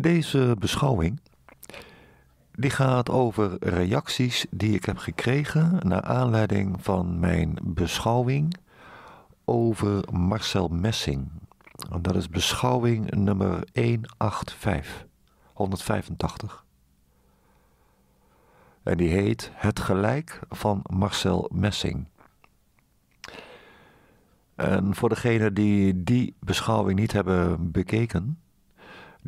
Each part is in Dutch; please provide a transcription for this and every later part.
Deze beschouwing die gaat over reacties die ik heb gekregen naar aanleiding van mijn beschouwing over Marcel Messing. dat is beschouwing nummer 185, 185. En die heet Het gelijk van Marcel Messing. En voor degenen die die beschouwing niet hebben bekeken,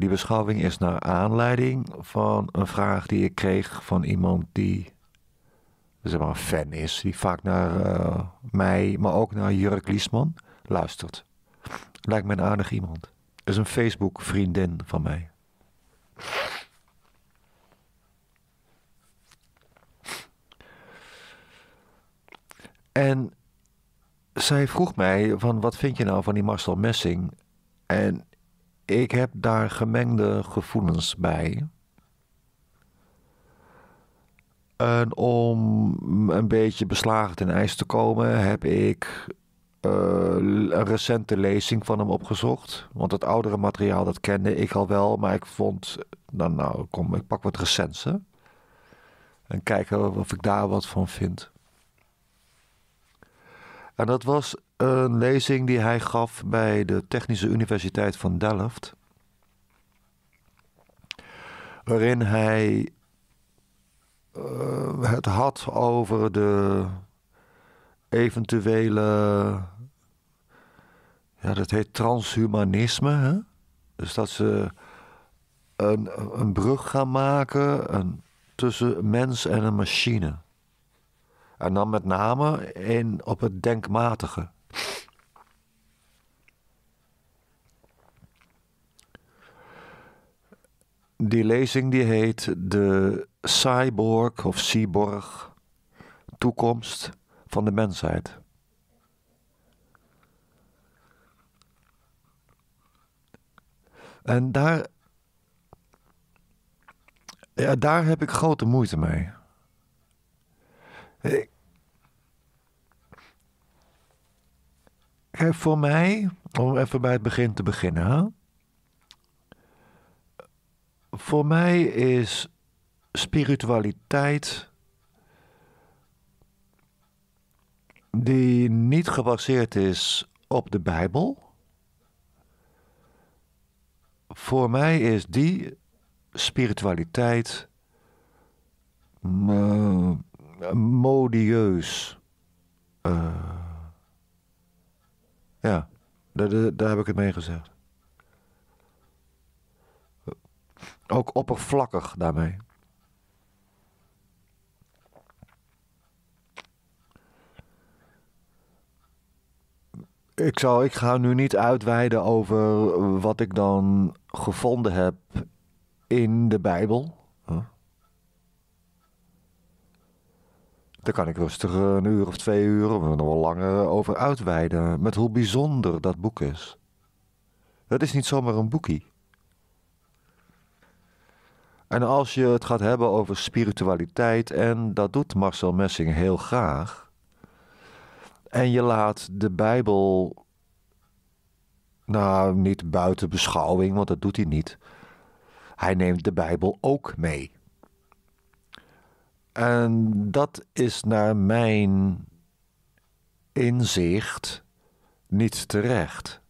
die beschouwing is naar aanleiding van een vraag die ik kreeg van iemand die zeg maar, een fan is. Die vaak naar eh, mij, maar ook naar Jurk Liesman luistert. Lijkt me een aardig iemand. Is een Facebook vriendin van mij. En zij vroeg mij van wat vind je nou van die Marcel Messing? En ik heb daar gemengde gevoelens bij. En om een beetje beslagen ten ijs te komen, heb ik eh, een recente lezing van hem opgezocht. Want het oudere materiaal, dat kende ik al wel, maar ik vond, nou, nou kom, ik pak wat recensen. En kijken of ik daar wat van vind. En dat was een lezing die hij gaf bij de Technische Universiteit van Delft. Waarin hij eh, het had over de eventuele. Ja, dat heet transhumanisme. Hè? Dus dat ze een, een brug gaan maken een, tussen mens en een machine. En dan met name in, op het denkmatige. Die lezing die heet De Cyborg of Cyborg, toekomst van de mensheid. En daar, ja, daar heb ik grote moeite mee. Ik, Kijk, voor mij, om even bij het begin te beginnen. Hè? Voor mij is spiritualiteit die niet gebaseerd is op de Bijbel. Voor mij is die spiritualiteit modieus. Eh, ja, daar, daar heb ik het mee gezegd. Ook oppervlakkig daarmee. Ik, zal, ik ga nu niet uitweiden over wat ik dan gevonden heb in de Bijbel. Daar kan ik rustig een uur of twee uur, of nog wel langer, over uitweiden. Met hoe bijzonder dat boek is. Het is niet zomaar een boekie. En als je het gaat hebben over spiritualiteit, en dat doet Marcel Messing heel graag. En je laat de Bijbel, nou niet buiten beschouwing, want dat doet hij niet. Hij neemt de Bijbel ook mee. En dat is naar mijn inzicht niet terecht.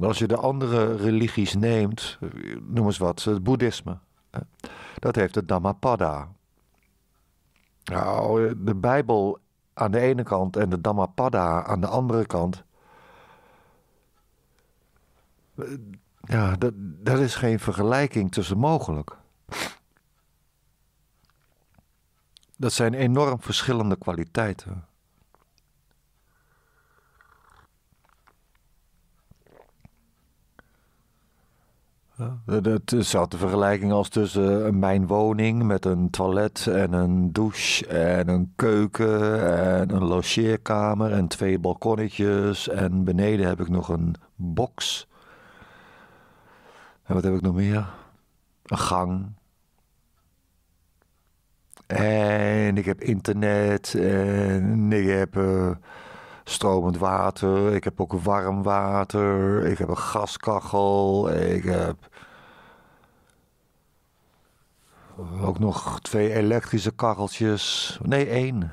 Als je de andere religies neemt, noem eens wat, het boeddhisme. Dat heeft het Dhammapada. Nou, de Bijbel aan de ene kant en de Dhammapada aan de andere kant ja, dat, daar is geen vergelijking tussen mogelijk. Dat zijn enorm verschillende kwaliteiten. Het zou de vergelijking als tussen mijn woning met een toilet en een douche en een keuken en een logeerkamer en twee balkonnetjes. En beneden heb ik nog een box en wat heb ik nog meer? Een gang. En ik heb internet. En ik heb eh, stromend water. Ik heb ook warm water. Ik heb een gaskachel. Ik heb ook nog twee elektrische kacheltjes. Nee, één.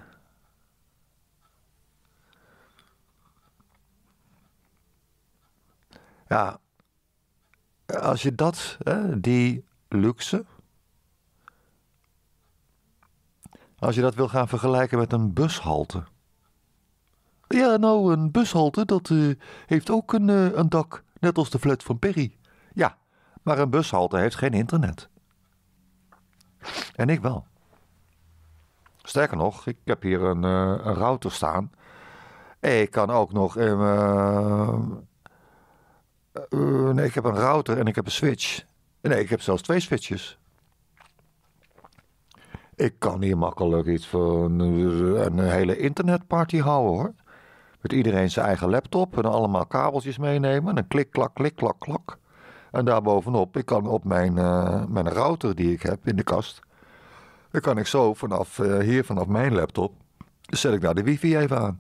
Ja, als je dat, hè, die luxe, als je dat wil gaan vergelijken met een bushalte. Ja, nou, een bushalte, dat eh, heeft ook een, eh, een dak, net als de flat van Perry. Ja, maar een bushalte heeft geen internet. En ik wel. Sterker nog, ik heb hier een, eh, een router staan. Ik kan ook nog in, ehm, eh, eh, nee, ik heb een router en ik heb een switch. Nee, ik heb zelfs twee switches. Ik kan hier makkelijk iets van eh, een hele internetparty houden hoor. Met iedereen zijn eigen laptop en allemaal kabeltjes meenemen. En klik, klak, klik, klak, klak. En daarbovenop, ik kan op mijn, mijn router die ik heb in de kast. Dan kan ik zo vanaf hier, vanaf mijn laptop, zet ik daar de wifi even aan.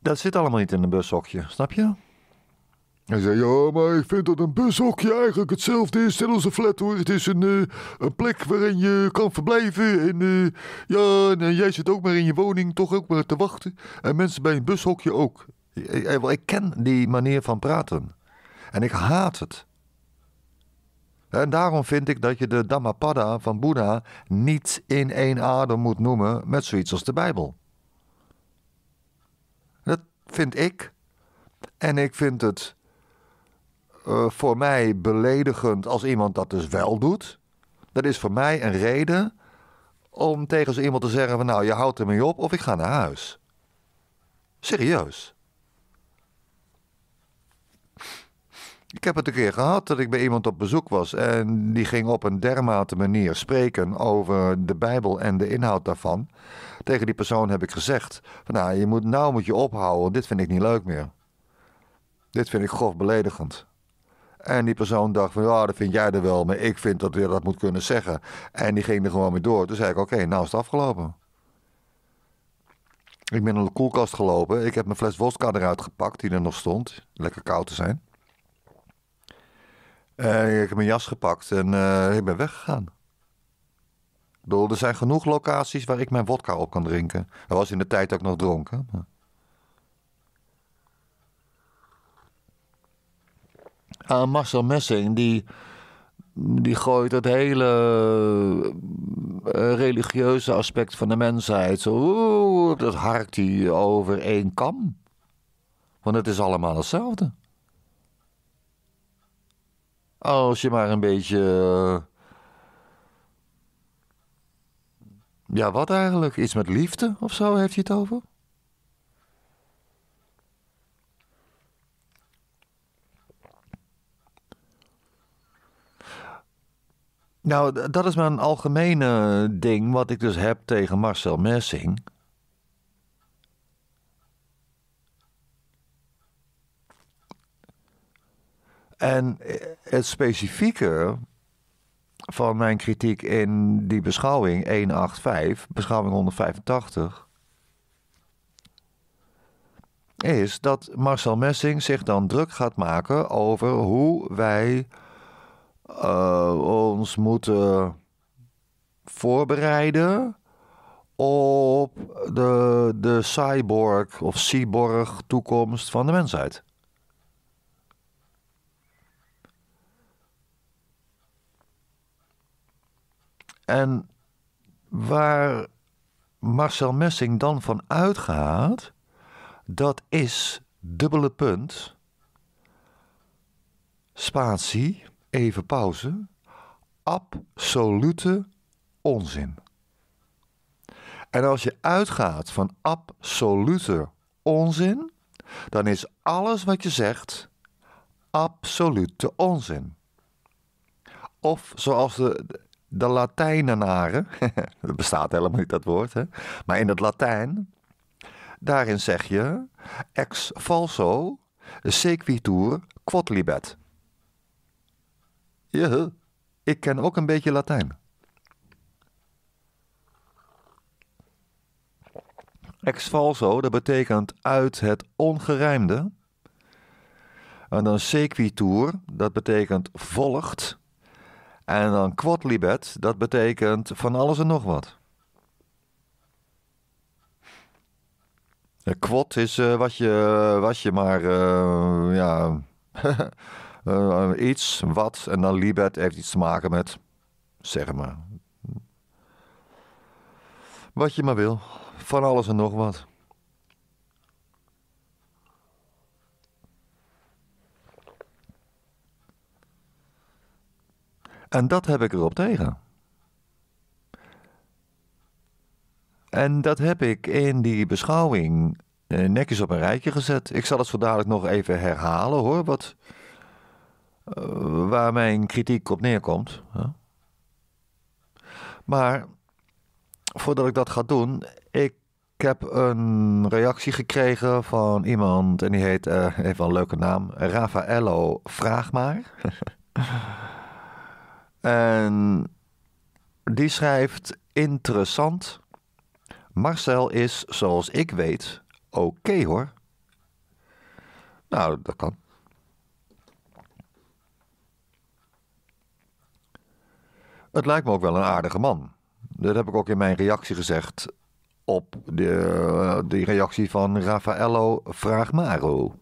Dat zit allemaal niet in een bushokje, snap je? Hij zei, ja, maar ik vind dat een bushokje eigenlijk hetzelfde is als een flat, hoor. Het is een, eh, een plek waarin je kan verblijven. En eh, ja, eh, jij zit ook maar in je woning, toch ook maar te wachten. En mensen bij een bushokje ook. Ik, ik ken die manier van praten. En ik haat het. En daarom vind ik dat je de Dhammapada van Boeddha niet in één adem moet noemen met zoiets als de Bijbel vind ik. En ik vind het eh, voor mij beledigend als iemand dat dus wel doet. Dat is voor mij een reden om tegen zo iemand te zeggen van nou je houdt ermee op of ik ga naar huis. Serieus. Ik heb het een keer gehad dat ik bij iemand op bezoek was en die ging op een dermate manier spreken over de Bijbel en de inhoud daarvan. Tegen die persoon heb ik gezegd: van, nou, je moet, nou moet je ophouden, dit vind ik niet leuk meer. Dit vind ik grof beledigend. En die persoon dacht van, ja, dat vind jij er wel, maar ik vind dat je dat moet kunnen zeggen. En die ging er gewoon mee door. Toen zei ik, oké, nou is het afgelopen. Ik ben naar de koelkast gelopen. Ik heb mijn fles wodka eruit gepakt, die er nog stond. Lekker koud te zijn. Eh, ik heb mijn jas gepakt en eh, ik ben weggegaan. Bedoel, er zijn genoeg locaties waar ik mijn vodka op kan drinken. Dat was in de tijd ook nog dronken. Maar... Ah, Marcel Messing, die, die gooit het hele eh, religieuze aspect van de mensheid. Zo, dat harkt hij over één kam. Want het is allemaal hetzelfde. Als je maar een beetje. Eh, ja, wat eigenlijk? Iets met liefde of zo heeft hij het over? Nou, dat is maar een algemene ding wat ik dus heb tegen Marcel Messing. En eh, het specifieke van mijn kritiek in die beschouwing 185, beschouwing 185, is dat Marcel Messing zich dan druk gaat maken over hoe wij eh, ons moeten voorbereiden op de, de cyborg of cyborg toekomst van de mensheid. En waar Marcel Messing dan van uitgaat, dat is dubbele punt, spatie, even pauze, absolute onzin. En als je uitgaat van absolute onzin, dan is alles wat je zegt absolute onzin. Of zoals de, de Latijnenaren, dat bestaat helemaal niet dat woord, hè? maar in het Latijn, daarin zeg je ex falso sequitur quodlibet. Ja, ik ken ook een beetje Latijn. Ex falso, dat betekent uit het ongerijmde. En dan sequitur, dat betekent volgt. En dan quadlibet, dat betekent van alles en nog wat. Quad is eh, wat, je, wat je maar, eh, ja, eh, iets, wat. En dan libet heeft iets te maken met, zeg maar. Wat je maar wil. Van alles en nog wat. En dat heb ik erop tegen. En dat heb ik in die beschouwing eh, netjes op een rijtje gezet. Ik zal het zo dadelijk nog even herhalen hoor, wat, eh, waar mijn kritiek op neerkomt. Maar voordat ik dat ga doen, ik heb een reactie gekregen van iemand en die heet, uh, heeft wel een leuke naam, Raffaello Vraag maar. En die schrijft interessant. Marcel is, zoals ik weet, oké hoor. Nou, dat kan. Het lijkt me ook wel een aardige man. Dat heb ik ook in mijn reactie gezegd op de, eh, die reactie van Raffaello Vraagmaro.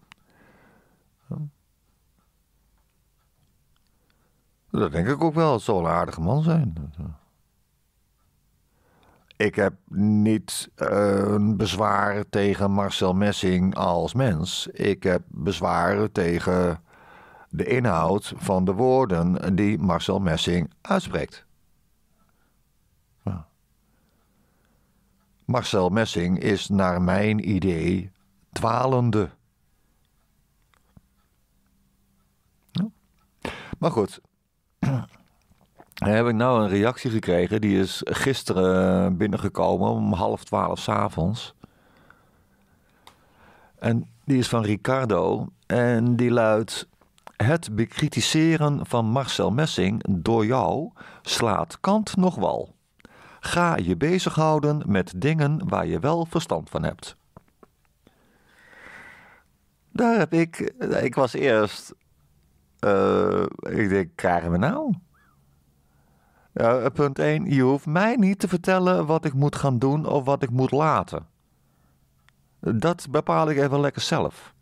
Dat denk ik ook wel. Het zal een aardige man zijn. Ik heb niet eh, een uh, tegen Marcel Messing als mens. Ik heb bezwaren tegen de inhoud van de woorden die Marcel Messing uitspreekt. Marcel Messing is naar mijn idee dwalende. Maar goed, heb ik nou een reactie gekregen. Die is gisteren binnengekomen om half twaalf s'avonds. En die is van Ricardo. En die luidt. Het bekritiseren van Marcel Messing door jou slaat kant nog wel Ga je bezighouden met dingen waar je wel verstand van hebt. Daar heb ik. Ik was eerst eh, ik denk, krijgen we nou? Eh, punt 1, je hoeft mij niet te vertellen wat ik moet gaan doen of wat ik moet laten. Dat bepaal ik even lekker zelf.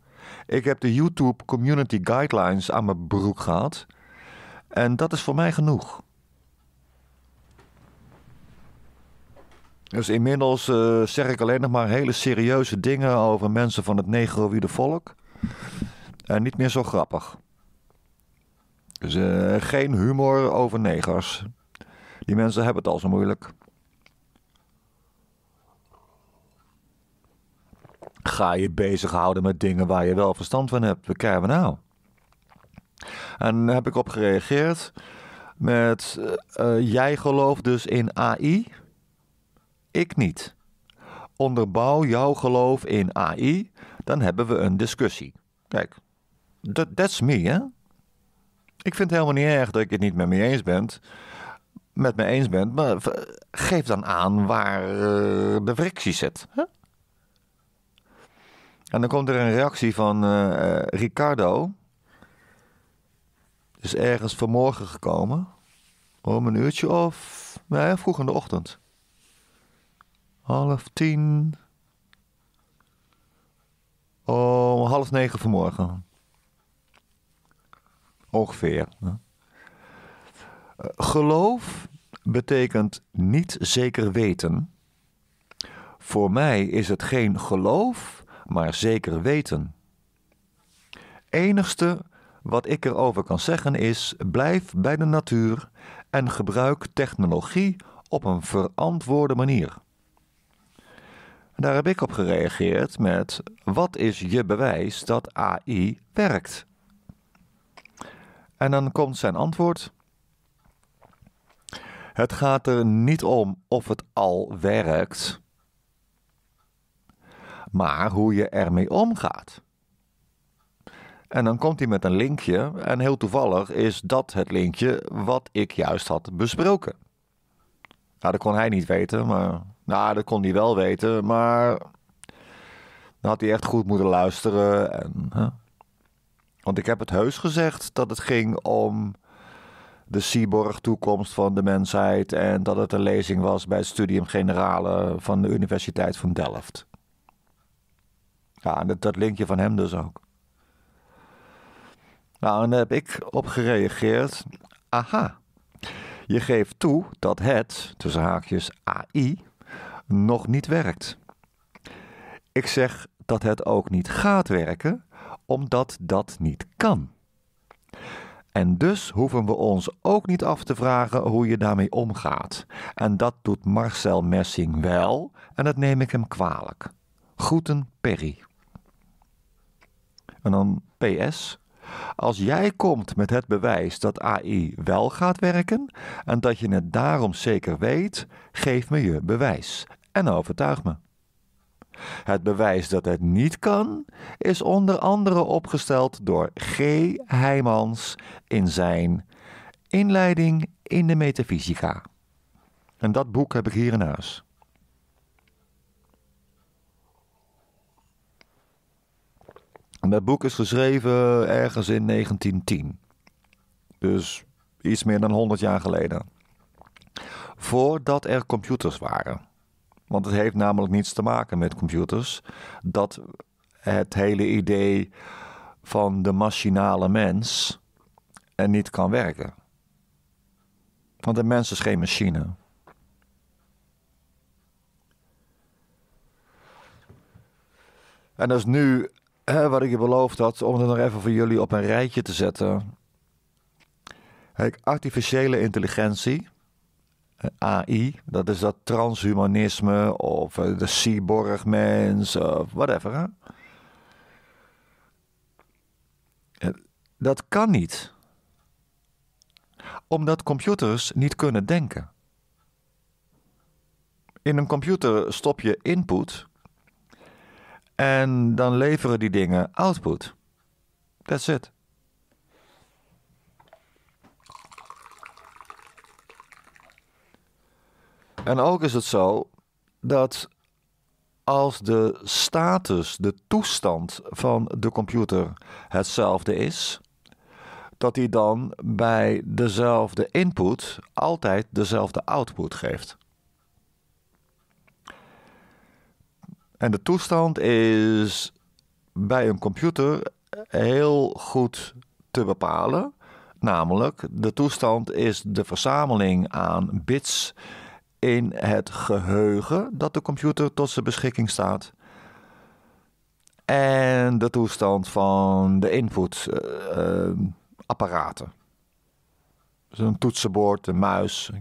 Ik heb de YouTube Community Guidelines aan mijn broek gehad. En dat is voor mij genoeg. Dus inmiddels eh, zeg ik alleen nog maar hele serieuze dingen over mensen van het negroïde volk. En niet meer zo grappig. Dus eh, geen humor over negers. Die mensen hebben het al zo moeilijk. Ga je bezighouden met dingen waar je wel verstand van hebt. We krijgen nou. En daar heb ik op gereageerd met: eh, eh, Jij gelooft dus in AI? Ik niet. Onderbouw jouw geloof in AI, dan hebben we een discussie. Kijk, that's me, hè? Ik vind het helemaal niet erg dat ik het niet met me eens bent. Met me eens bent, maar geef dan aan waar eh, de frictie zit. En dan komt er een reactie van eh, eh, Ricardo. Is ergens vanmorgen gekomen. Om een uurtje of. Nee, nou vroeg in de ochtend. Half tien. Om half negen vanmorgen. Ongeveer. Eh, geloof betekent niet zeker weten. Voor mij is het geen geloof, maar zeker weten. Enigste wat ik erover kan zeggen is: blijf bij de natuur en gebruik technologie op een verantwoorde manier. Daar heb ik op gereageerd met: wat is je bewijs dat AI werkt? En dan komt zijn antwoord. Het gaat er niet om of het al werkt, maar hoe je ermee omgaat. En dan komt hij met een linkje, en heel toevallig is dat het linkje wat ik juist had besproken. Nou, dat kon hij niet weten, maar. Nou, dat kon hij wel weten, maar. Dan had hij echt goed moeten luisteren. En, want ik heb het heus gezegd dat het ging om de Cyborg toekomst van de mensheid. En dat het een lezing was bij het Studium Generale van de Universiteit van Delft. Ja, en dat, linkje van hem dus ook. Nou, en daar heb ik op gereageerd. Aha, je geeft toe dat het, tussen haakjes AI, nog niet werkt. Ik zeg dat het ook niet gaat werken, omdat dat niet kan. En dus hoeven we ons ook niet af te vragen hoe je daarmee omgaat. En dat doet Marcel Messing wel, en dat neem ik hem kwalijk. Groeten, Perry. En dan PS. Als jij komt met het bewijs dat AI wel gaat werken en dat je het daarom zeker weet, geef me je bewijs en overtuig me. Het bewijs dat het niet kan is onder andere opgesteld door G. Heijmans in zijn Inleiding in de Metafysica. En dat boek heb ik hier in huis. dat boek is geschreven ergens in 1910. Dus iets meer dan 100 jaar geleden. Voordat er computers waren. Want het heeft namelijk niets te maken met computers. Dat het hele idee van de machinale mens en niet kan werken. Want een mens is geen machine. En dat is nu hè, wat ik je beloofd had, om het nog even voor jullie op een rijtje te zetten. artificiële intelligentie AI, dat is dat transhumanisme of eh, de cyborgmens of whatever. Hè? Eh, dat kan niet. Omdat computers niet kunnen denken. In een computer stop je input en dan leveren die dingen output. That's it. En ook is het zo dat als de status, de toestand van de computer hetzelfde is, dat hij dan bij dezelfde input altijd dezelfde output geeft. En de toestand is bij een computer heel goed te bepalen. Namelijk, de toestand is de verzameling aan bits in het geheugen dat de computer tot zijn beschikking staat. En de toestand van de inputapparaten. Uh, uh, dus toetsenbord, een muis.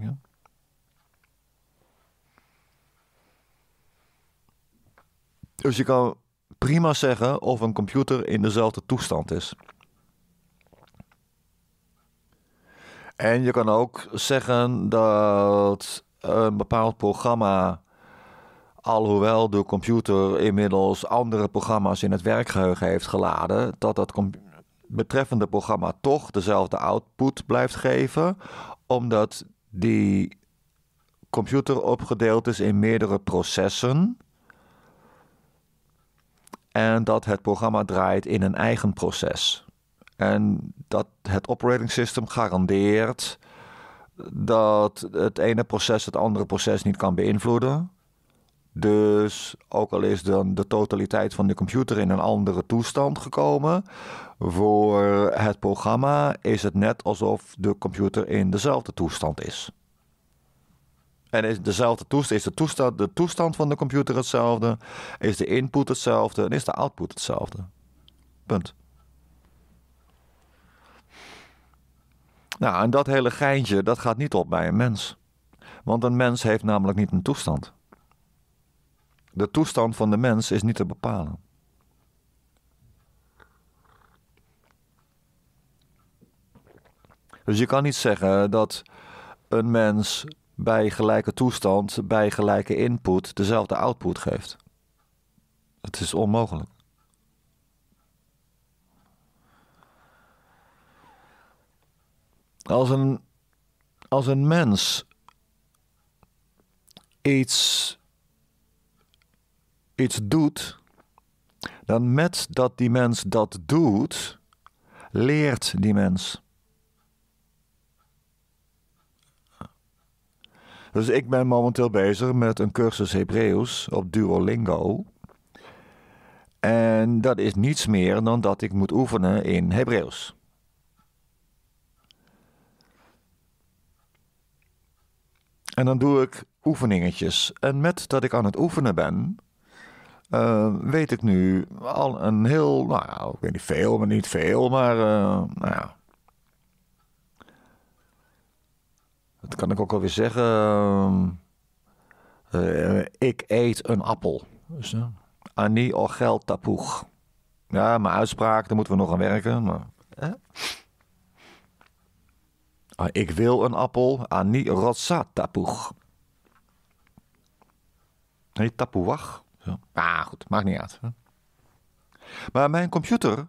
Dus je kan prima zeggen of een computer in dezelfde toestand is. En je kan ook zeggen dat een bepaald programma, alhoewel de computer inmiddels andere programma's in het werkgeheugen heeft geladen, dat dat betreffende programma toch dezelfde output blijft geven, omdat die computer opgedeeld is in meerdere processen. En dat het programma draait in een eigen proces. En dat het operating system garandeert dat het ene proces het andere proces niet kan beïnvloeden. Dus ook al is dan de totaliteit van de computer in een andere toestand gekomen, voor het programma is het net alsof de computer in dezelfde toestand is. En is, dezelfde toestand, is de, toestand, de toestand van de computer hetzelfde? Is de input hetzelfde? En is de output hetzelfde? Punt. Nou, en dat hele geintje, dat gaat niet op bij een mens. Want een mens heeft namelijk niet een toestand. De toestand van de mens is niet te bepalen. Dus je kan niet zeggen dat een mens bij gelijke toestand, bij gelijke input, dezelfde output geeft. Het is onmogelijk. Als een, als een mens iets, iets doet, dan met dat die mens dat doet, leert die mens. Dus ik ben momenteel bezig met een cursus Hebreeuws op Duolingo. En dat is niets meer dan dat ik moet oefenen in Hebreeuws. En dan doe ik oefeningetjes. En met dat ik aan het oefenen ben, eh, weet ik nu al een heel, nou ja, ik weet niet veel, maar niet veel, maar eh, nou ja. Dat kan ik ook alweer zeggen. Ehm, eh, ik eet een appel. Dus, Annie Ogel Tapoeg. Ja, mijn uitspraak, daar moeten we nog aan werken. Maar, Ah, ik wil een appel, ani ah, rotsa tapoeg. Nee, tapoeg. Ah, goed, maakt niet uit. Maar mijn computer,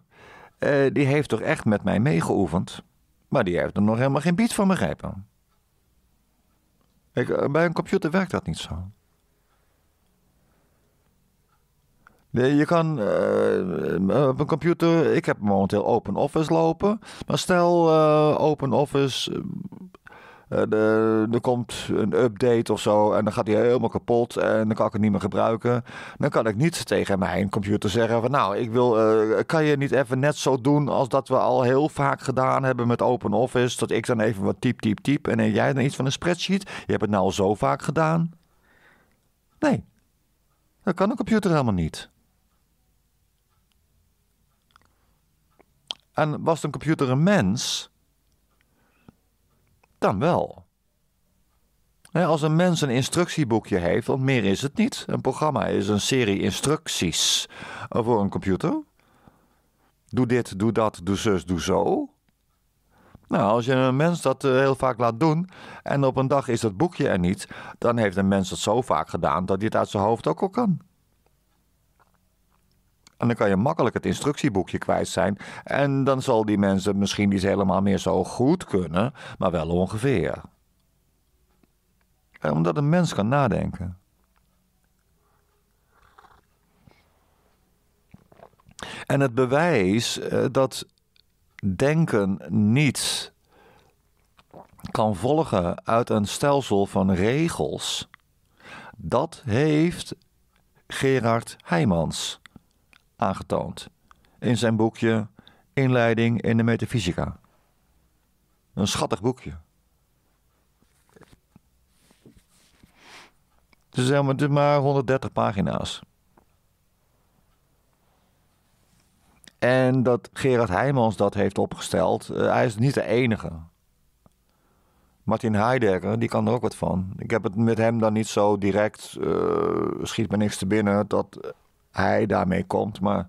eh, die heeft toch echt met mij meegeoefend. Maar die heeft er nog helemaal geen beat van begrepen. Ik, eh, bij een computer werkt dat niet zo. je kan eh, eh, op een computer. Ik heb momenteel Open Office lopen. Maar stel uh, Open Office. er komt een update of zo en dan gaat hij helemaal kapot en dan kan ik het niet meer gebruiken. Dan kan ik niet tegen mijn computer zeggen van nou, ik wil, kan je niet even net zo doen als dat we al heel vaak gedaan hebben met Open Office. Dat ik dan even wat typ, typ, typ en jij dan iets van een spreadsheet. Je hebt het nou al zo vaak gedaan. Nee, dat kan een computer helemaal niet. En was de computer een mens? Dan wel. Als een mens een instructieboekje heeft, want meer is het niet. Een programma is een serie instructies voor een computer. Doe dit, doe dat, doe zus, doe zo. Nou, als je een mens dat eh, heel vaak laat doen en op een dag is dat boekje er niet, dan heeft een mens dat zo vaak gedaan dat hij het uit zijn hoofd ook al kan. En dan kan je makkelijk het instructieboekje kwijt zijn. En dan zal die mensen misschien niet helemaal meer zo goed kunnen, maar wel ongeveer. En omdat een mens kan nadenken. En het bewijs eh, dat denken niet kan volgen uit een stelsel van regels, dat heeft Gerard Heijmans aangetoond in zijn boekje Inleiding in de Metafysica. Een schattig boekje. Het is, helemaal, maar 130 pagina's. En dat Gerard Heijmans dat heeft opgesteld, eh, hij is niet de enige. Martin Heidegger, die kan er ook wat van. Ik heb het met hem dan niet zo direct, eh, schiet me niks te binnen, dat hij daarmee komt. Maar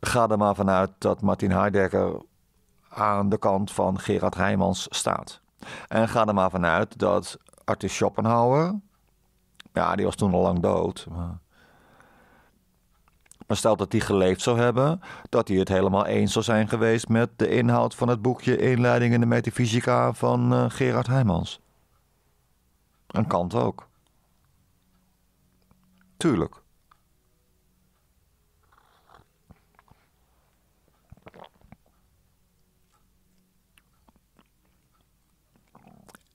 ga er maar vanuit dat Martin Heidegger aan de kant van Gerard Heijmans staat. En ga er maar vanuit dat Arthur Schopenhauer, ja, die was toen al lang dood. Maar, maar stel dat hij geleefd zou hebben, dat hij het helemaal eens zou zijn geweest met de inhoud van het boekje Inleiding in de Metafysica van eh, Gerard Heijmans. En Kant ook. Tuurlijk.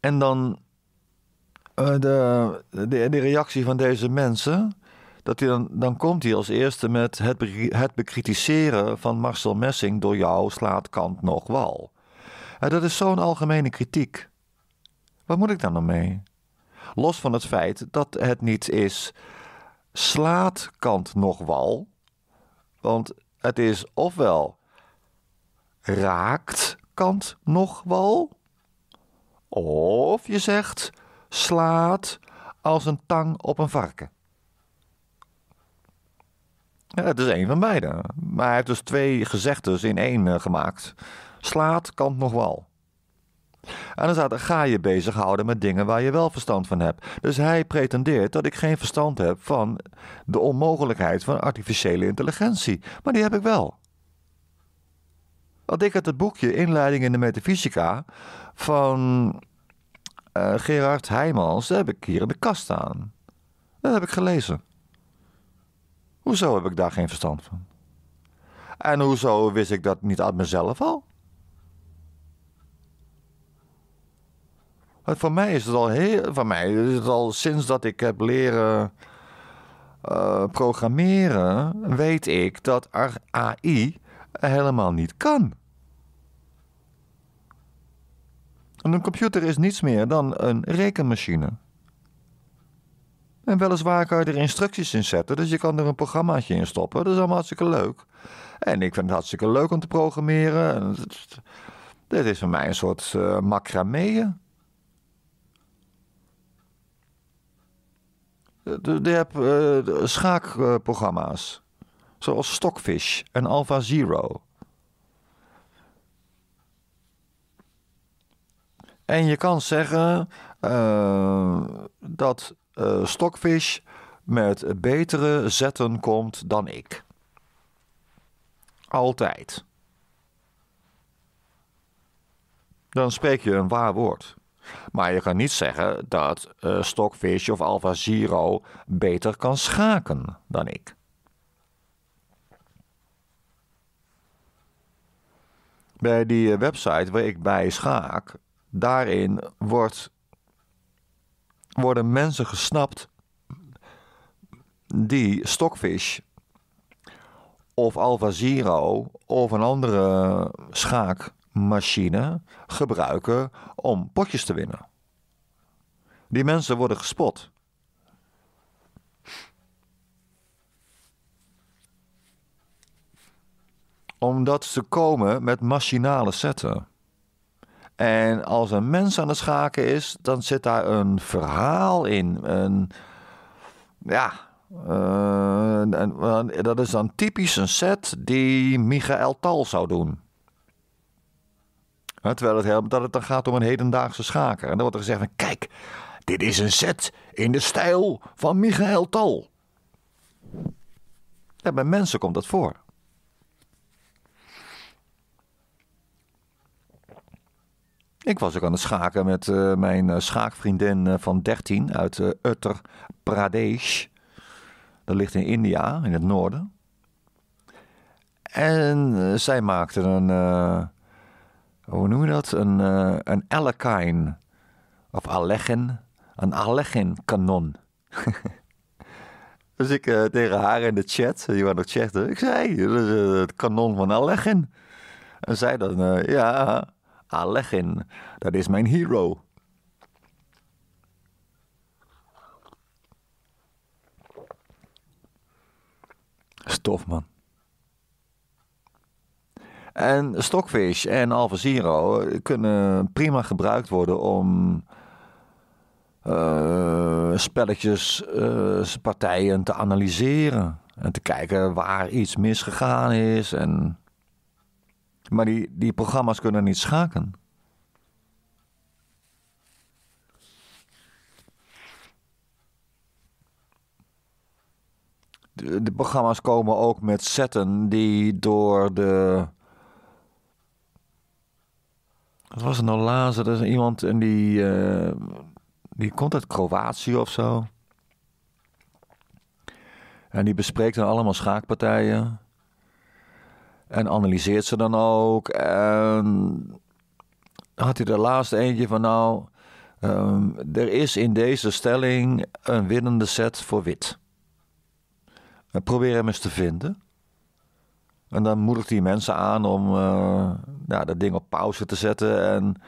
En dan eh, de, de, de, reactie van deze mensen. Dat hij dan, dan komt hij als eerste met het, het bekritiseren van Marcel Messing door jou slaat kant nog wal. Eh, dat is zo'n algemene kritiek. Wat moet ik dan nou mee? Los van het feit dat het niet is slaat kant nog wal. Want het is ofwel raakt kant nog wal. Of je zegt slaat als een tang op een varken. Ja, het is een van beide. Maar hij heeft dus twee gezegdes in één eh, gemaakt. Slaat kan nog wel. En dan staat ga je bezighouden met dingen waar je wel verstand van hebt. Dus hij pretendeert dat ik geen verstand heb van de onmogelijkheid van artificiële intelligentie. Maar die heb ik wel. Want ik had het boekje Inleiding in de Metafysica van eh, Gerard Heijmans. heb ik hier in de kast staan. Dat heb ik gelezen. Hoezo heb ik daar geen verstand van? En hoezo wist ik dat niet uit mezelf al? voor mij is het al heel. Voor mij is het al sinds dat ik heb leren eh, programmeren, weet ik dat AI helemaal niet kan. een computer is niets meer dan een rekenmachine. En weliswaar kan je er instructies in zetten, dus je kan er een programmaatje in stoppen. Dat is allemaal hartstikke leuk. En ik vind het hartstikke leuk om te programmeren. Dit is voor mij een soort uh, Je hebt eh, schaakprogramma's, zoals Stockfish en AlphaZero. Zero. En je kan zeggen eh, dat uh, Stockfish met betere zetten komt dan ik. Altijd. Dan spreek je een waar woord. Maar je kan niet zeggen dat eh, Stockfish of Alpha Zero beter kan schaken dan ik. Bij die website waar ik bij schaak, daarin wordt, worden mensen gesnapt die Stockfish of Alfa Zero of een andere schaakmachine gebruiken om potjes te winnen. Die mensen worden gespot. Omdat ze komen met machinale zetten. En als een mens aan het schaken is, dan zit daar een verhaal in. Een, ja, eh, en, dat is dan typisch een set die Michael Tal zou doen. terwijl het, dat het dan gaat om een hedendaagse schaker. En dan wordt er gezegd: van, kijk, dit is een set in de stijl van Michael Tal. Ja, bij mensen komt dat voor. Ik was ook aan het schaken met eh, mijn eh, schaakvriendin eh, van 13 uit Uttar Pradesh. Dat ligt in India, in het noorden. En zij maakte een, hoe noem je dat? Een, een Alekine, of Aleggen, een Aleggen-kanon. dus ik tegen haar in de chat, die waren nog chatten, ik zei, dat is het kanon van Aleggen. En zij dan, ja, Alechin. Dat is mijn hero. Stof, man. En Stockfish en Alpha Zero kunnen prima gebruikt worden om eh, spelletjes, uh, partijen te analyseren. En te kijken waar iets misgegaan is en maar die, die programma's kunnen niet schaken. De, de programma's komen ook met zetten die door de. Wat was het nou lazer? Er is iemand en die. Eh, die komt uit Kroatië of zo. En die bespreekt dan allemaal schaakpartijen. En analyseert ze dan ook. En had hij de laatst eentje van nou. Ehm, er is in deze stelling een winnende set voor wit. En probeer hem eens te vinden. En dan moedigt hij mensen aan om uh, eh, ja, nou, dat ding op pauze te zetten en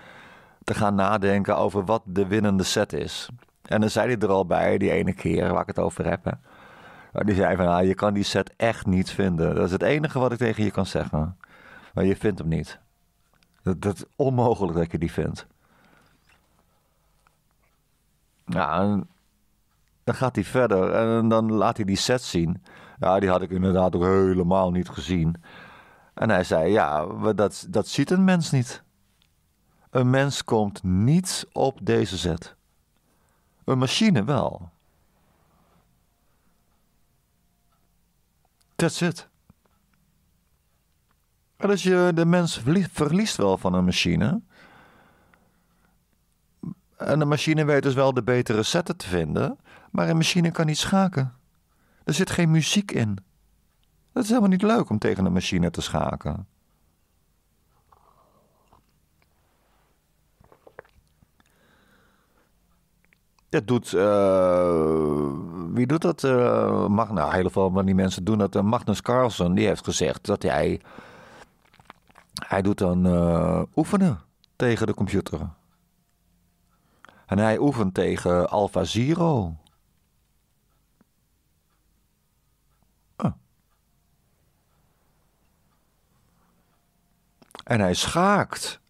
te gaan nadenken over wat de winnende set is. En dan zei hij er al bij, die ene keer waar ik het over heb die zei van, ah, je kan die set echt niet vinden. Dat is het enige wat ik tegen je kan zeggen. Maar je vindt hem niet. Dat, dat is onmogelijk dat je die vindt. Ja, dan gaat hij verder en dan laat hij die set zien. Ja, die had ik inderdaad ook helemaal niet gezien. En hij zei, ja, dat, dat ziet een mens niet. Een mens komt niet op deze set. Een machine wel. That's it. als je de mens verliest wel van een machine. En de machine weet dus wel de betere setten te vinden. Maar een machine kan niet schaken. Er zit geen muziek in. Dat is helemaal niet leuk om tegen een machine te schaken. Dat doet, uh, wie doet dat? Uh, eh, Mag, nou, in ieder geval, maar die mensen doen dat. Eh, Magnus Carlsen, die heeft gezegd dat hij, hij doet dan oefenen tegen de computer. En hij oefent tegen Alpha Zero. En hij schaakt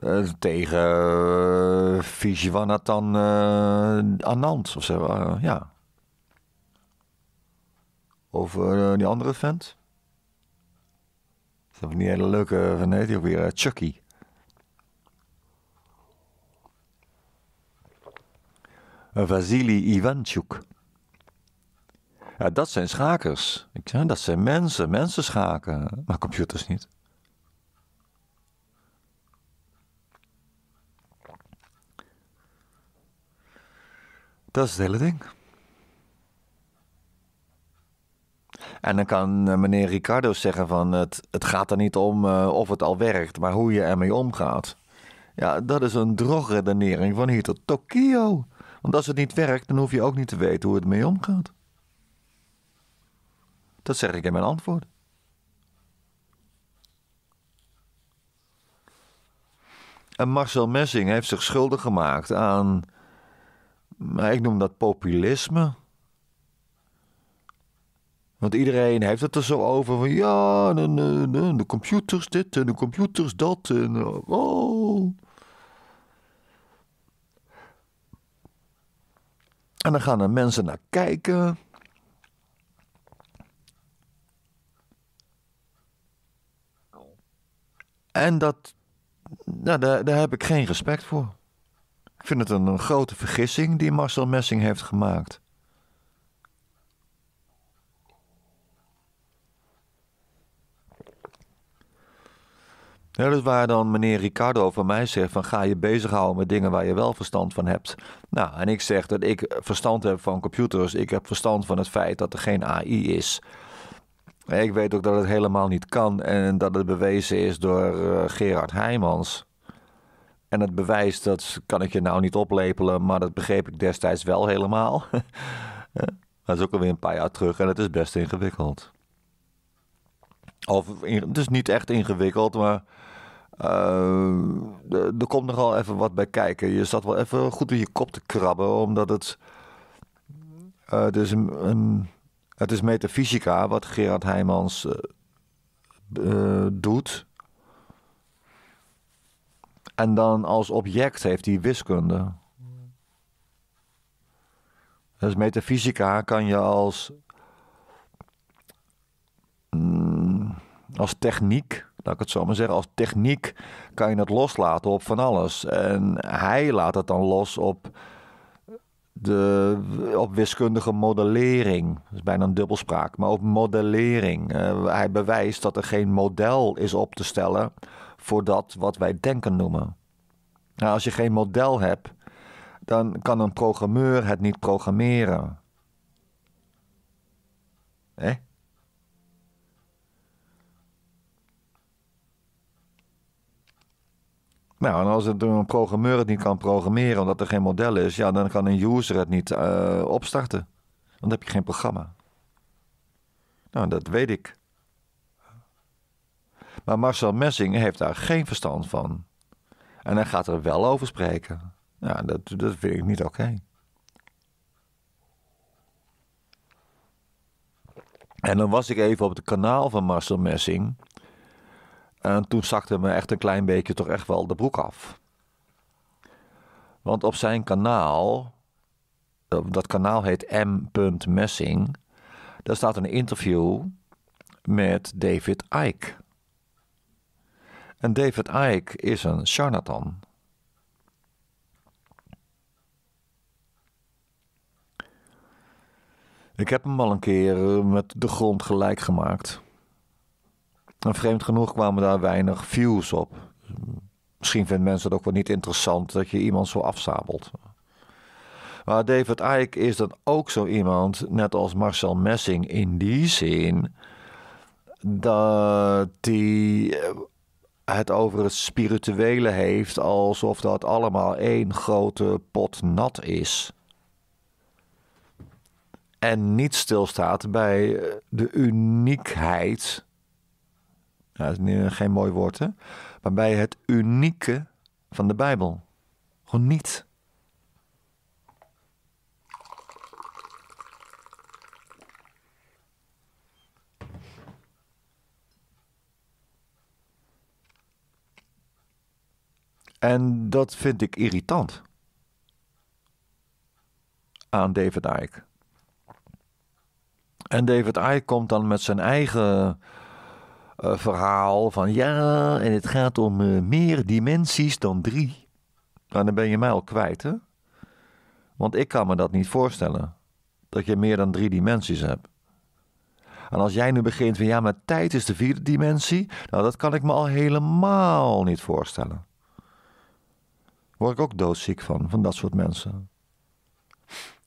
eh, tegen uh, eh, Vijwanathan eh, Anand of zo. ja. Of die andere vent. Dat is niet hele leuke van heet ook weer? Chucky. Vasily Ivanchuk. Ja, dat zijn schakers. Ik, dat zijn mensen, mensen schaken. Maar computers niet. Dat is het hele ding. En dan kan eh, meneer Ricardo zeggen van het, het gaat er niet om eh, of het al werkt, maar hoe je ermee omgaat. Ja, dat is een drogredenering van hier tot Tokio. Want als het niet werkt, dan hoef je ook niet te weten hoe het mee omgaat. Dat zeg ik in mijn antwoord. En Marcel Messing heeft zich schuldig gemaakt aan maar ik noem dat populisme. Want iedereen heeft het er zo over van ja, de, computers dit en de computers dat en eh, oh. En dan gaan er mensen naar kijken. En dat, nou, daar, daar heb ik geen respect voor. Ik vind het een, grote vergissing die Marcel Messing heeft gemaakt. Ja, dat waar dan meneer Ricardo van mij zegt van ga je bezighouden met dingen waar je wel verstand van hebt. Nou, en ik zeg dat ik verstand heb van computers. Ik heb verstand van het feit dat er geen AI is. Ik weet ook dat het helemaal niet kan en dat het bewezen is door eh, Gerard Heijmans. En het bewijs, dat kan ik je nou niet oplepelen, maar dat begreep ik destijds wel helemaal. dat is ook alweer een paar jaar terug en het is best ingewikkeld. Of, het is niet echt ingewikkeld, maar eh, er komt nogal even wat bij kijken. Je zat wel even goed in je kop te krabben, omdat het. Uh, het, is een, het is metafysica wat Gerard Heijmans eh, doet. En dan als object heeft hij wiskunde. Dus metafysica kan je als, mm, als techniek, laat ik het zo maar zeggen, als techniek kan je het loslaten op van alles. En hij laat het dan los op, de, op wiskundige modellering. Dat is bijna een dubbelspraak, maar op modellering. Eh, hij bewijst dat er geen model is op te stellen voor dat wat wij denken noemen. Nou, als je geen model hebt, dan kan een programmeur het niet programmeren. Hè? Nou, en als een programmeur het niet kan programmeren omdat er geen model is, ja, dan kan een user het niet uh, opstarten. Dan heb je geen programma. Nou, dat weet ik. Maar Marcel Messing heeft daar geen verstand van. En hij gaat er wel over spreken. Ja, dat, dat vind ik niet oké. En dan was ik even op het kanaal van Marcel Messing. En toen zakte me echt een klein beetje toch echt wel de broek af. Want op zijn kanaal, eh, dat kanaal heet M. Messing, daar staat een interview met David Icke. En David Icke is een charlatan. Ik heb hem al een keer eh, met de grond gelijk gemaakt. En vreemd genoeg kwamen daar weinig views op. Misschien vinden mensen het ook wel niet interessant dat je iemand zo afzabelt. Maar David Icke is dan ook zo iemand, net als Marcel Messing, in die zin dat hij eh, het over het spirituele heeft, alsof dat allemaal één grote pot nat is. En niet stilstaat bij eh, de uniekheid. dat is geen mooi woord, hè? Maar bij het unieke van de Bijbel. Gewoon niet. En dat vind ik irritant aan David Icke. En David Icke komt dan met zijn eigen eh, verhaal van ja, en het gaat om eh, meer dimensies dan drie. Nou, dan ben je mij al kwijt, hè? Want ik kan me dat niet voorstellen. Dat je meer dan drie dimensies hebt. En als jij nu begint van ja, maar tijd is de vierde dimensie. Nou, dat kan ik me al helemaal niet voorstellen word ik ook doodziek van, van dat soort mensen.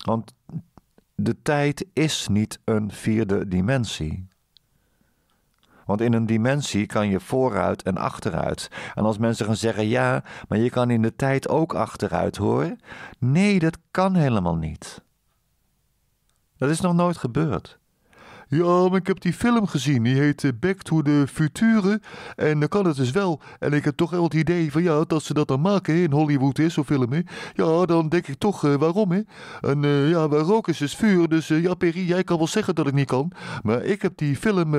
Want de tijd is niet een vierde dimensie. Want in een dimensie kan je vooruit en achteruit. En als mensen gaan zeggen ja, maar je kan in de tijd ook achteruit hoor. Nee, dat kan helemaal niet. Dat is nog nooit gebeurd. Ja, maar ik heb die film gezien. Die heet eh, Back to the Future. En dan kan het dus wel. En ik heb toch wel het idee van ja, dat ze dat dan maken in Hollywood is, zo'n filmen. Ja, dan denk ik toch eh, waarom hè. En eh, ja, waar rook is, is vuur. Dus ja, Perry, jij kan wel zeggen dat ik niet kan. Maar ik heb die film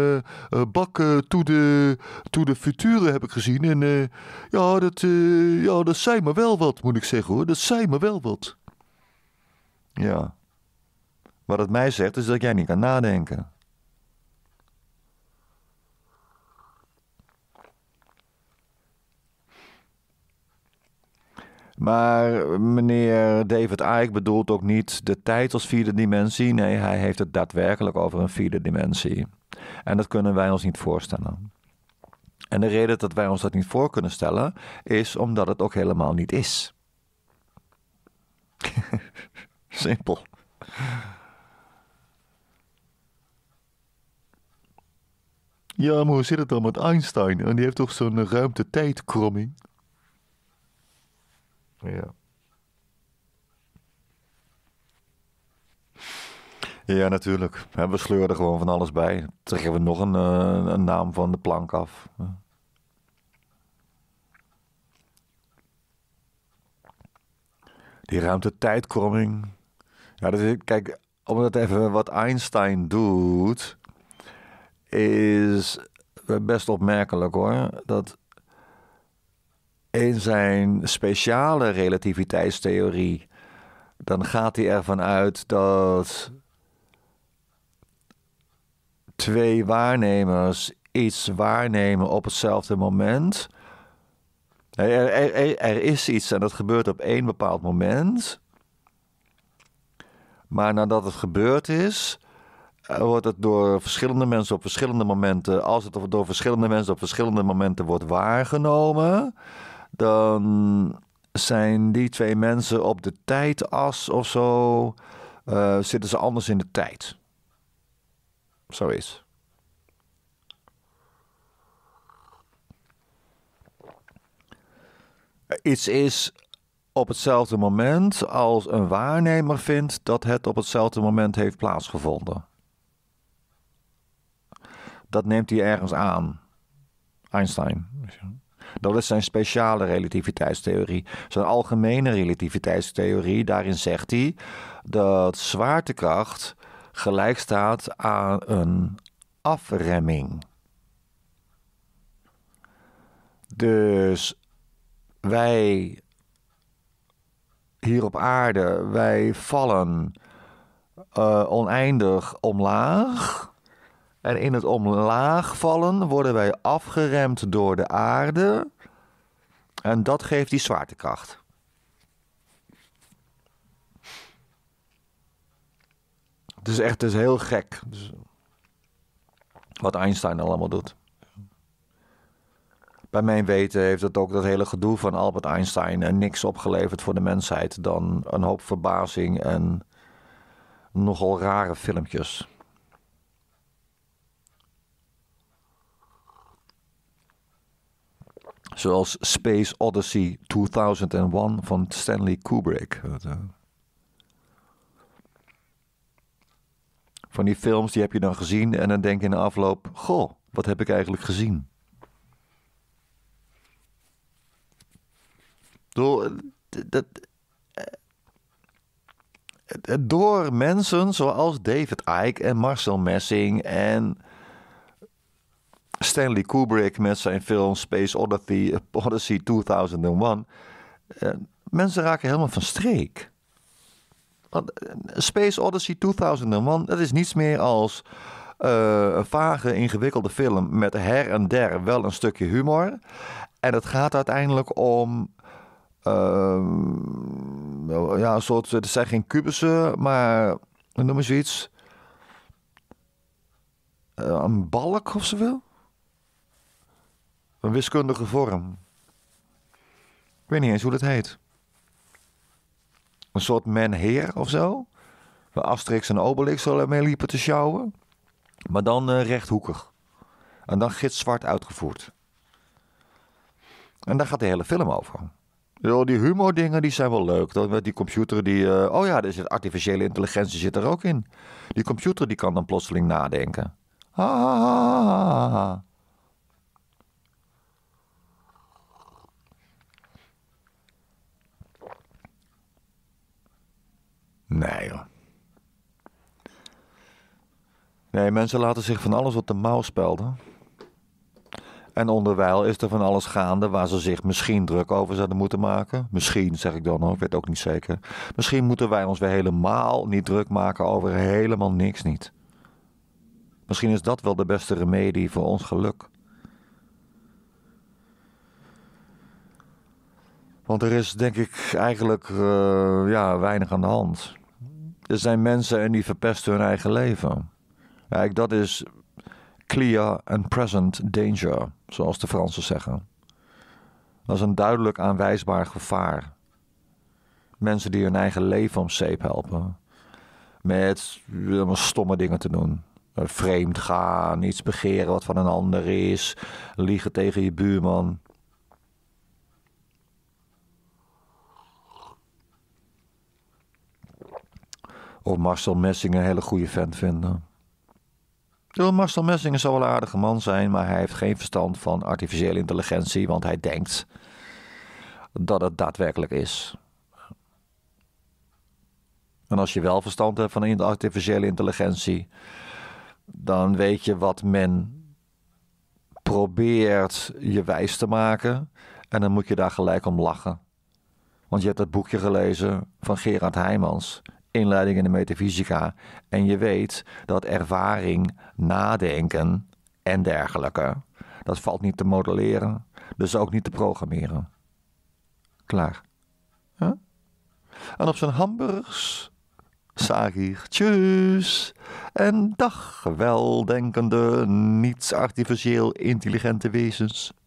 Back to, the, to the Future heb ik gezien. En ja, dat, ja, dat zei me wel wat, moet ik zeggen hoor. Dat zei me wel wat. Ja. Wat het mij zegt is dat jij niet kan nadenken. Maar meneer David Eyck bedoelt ook niet de tijd als vierde dimensie. Nee, hij heeft het daadwerkelijk over een vierde dimensie. En dat kunnen wij ons niet voorstellen. En de reden dat wij ons dat niet voor kunnen stellen, is omdat het ook helemaal niet is. Simpel. Ja, maar hoe zit het dan met Einstein? En die heeft toch zo'n ruimte-tijdkromming? Ja. Ja, natuurlijk. We sleuren er gewoon van alles bij. Trekken we nog een, eh, een naam van de plank af. Die ruimte-tijdkromming. Ja, dat kijk, omdat even wat Einstein doet, is eh, best opmerkelijk hoor. Dat in zijn speciale relativiteitstheorie, dan gaat hij ervan uit dat twee waarnemers iets waarnemen op hetzelfde moment. Er, er, is iets en dat gebeurt op één bepaald moment. Maar nadat het gebeurd is, eh, wordt het door verschillende mensen op verschillende momenten, als het door verschillende mensen op verschillende momenten wordt waargenomen, dan zijn die twee mensen op de tijdas of zo, eh, zitten ze anders in de tijd. Zo is. Iets is op hetzelfde moment als een waarnemer vindt dat het op hetzelfde moment heeft plaatsgevonden. Dat neemt hij ergens aan. Einstein. Dat is zijn speciale relativiteitstheorie. Zijn algemene relativiteitstheorie, daarin zegt hij dat zwaartekracht gelijk staat aan een afremming. Dus wij hier op aarde, wij vallen eh, oneindig omlaag. En in het omlaag vallen worden wij afgeremd door de aarde. En dat geeft die zwaartekracht. Het is echt het is heel gek. Dus wat Einstein allemaal doet. Bij mijn weten heeft het ook dat hele gedoe van Albert Einstein eh, niks opgeleverd voor de mensheid dan een hoop verbazing en nogal rare filmpjes. Zoals Space Odyssey 2001 van Stanley Kubrick. Eh. Van die films die heb je dan gezien en dan denk je in de afloop: Goh, wat heb ik eigenlijk gezien? Door, eh, dat, eh, door mensen zoals David Icke en Marcel Messing en Stanley Kubrick met zijn film Space Odyssey, eh, Odyssey 2001. Eh, mensen raken helemaal van streek. Want eh, Space Odyssey 2001, dat is niets meer als een vage, ingewikkelde film met her en der wel een stukje humor. En het gaat uiteindelijk om. Ehm, nou, ja, een soort. Het zijn geen kubussen, maar. Noem eens iets. een balk of zo wil. Een wiskundige vorm. Ik weet niet eens hoe dat heet. Een soort menheer of zo. Waar Asterix en Obelix al mee liepen te sjouwen. Maar dan eh, rechthoekig. En dan gitzwart uitgevoerd. En daar gaat de hele film over. Die humordingen die zijn wel leuk. Dat met die computer die. Eh, oh ja, er zit artificiële intelligentie zit er ook in. Die computer die kan dan plotseling nadenken. Ah, Nee Nee, mensen laten zich van alles op de mouw spelden. En onderwijl is er van alles gaande waar ze zich misschien druk over zouden moeten maken. Misschien, zeg ik dan ook. ik weet ook niet zeker. Misschien moeten wij ons weer helemaal niet druk maken over helemaal niks niet. Misschien is dat wel de beste remedie voor ons geluk. Want er is denk ik eigenlijk eh, ja, weinig aan de hand. Er zijn mensen en die verpesten hun eigen leven. Kijk, dat is clear and present danger, zoals de Fransen zeggen. Dat is een duidelijk aanwijsbaar gevaar. Mensen die hun eigen leven om zeep helpen. Met stomme dingen te doen. Vreemd gaan, iets begeren wat van een ander is. Liegen tegen je buurman. of Marcel Messing een hele goede vent vinden. Marcel Messing zou wel een aardige man zijn, maar hij heeft geen verstand van artificiële intelligentie, want hij denkt dat het daadwerkelijk is. En als je wel verstand hebt van artificiële intelligentie, dan weet je wat men probeert je wijs te maken. En dan moet je daar gelijk om lachen. Want je hebt het boekje gelezen van Gerard Heijmans, inleiding in de metafysica. En je weet dat ervaring, nadenken en dergelijke, dat valt niet te modelleren, dus ook niet te programmeren. Klaar. En op zijn hamburgers zag ik tjus en dag, weldenkende, niets artificieel intelligente wezens.